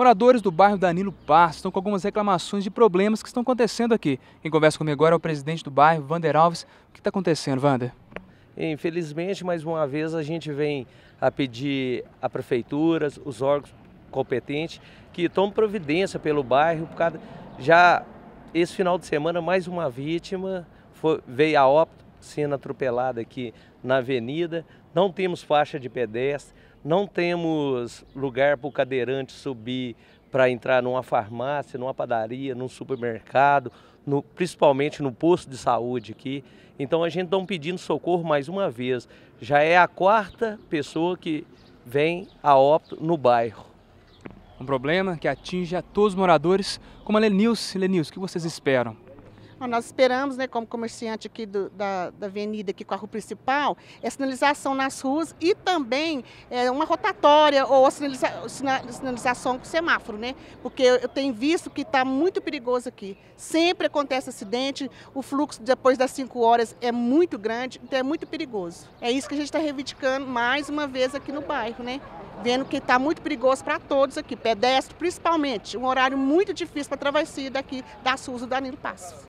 Moradores do bairro Danilo Paz estão com algumas reclamações de problemas que estão acontecendo aqui. Quem conversa comigo agora é o presidente do bairro, Vander Alves. O que está acontecendo, Vander? Infelizmente, mais uma vez, a gente vem a pedir à prefeitura, os órgãos competentes, que tomem providência pelo bairro. Por causa... Já esse final de semana, mais uma vítima foi, veio a óbito sendo atropelada aqui na avenida, não temos faixa de pedestre, não temos lugar para o cadeirante subir para entrar numa farmácia, numa padaria, num supermercado, no, principalmente no posto de saúde aqui. Então a gente está pedindo socorro mais uma vez. Já é a quarta pessoa que vem a óbito no bairro. Um problema que atinge a todos os moradores, como a Lenils. Lenils, o que vocês esperam? Nós esperamos, né, como comerciante aqui do, da, da avenida, aqui com a rua principal, é sinalização nas ruas e também é, uma rotatória ou sinaliza, sina, sinalização com semáforo, né? Porque eu, eu tenho visto que está muito perigoso aqui. Sempre acontece acidente, o fluxo depois das 5 horas é muito grande, então é muito perigoso. É isso que a gente está reivindicando mais uma vez aqui no bairro, né? Vendo que está muito perigoso para todos aqui, pedestre principalmente, um horário muito difícil para travessia daqui da SUS do Danilo Passos.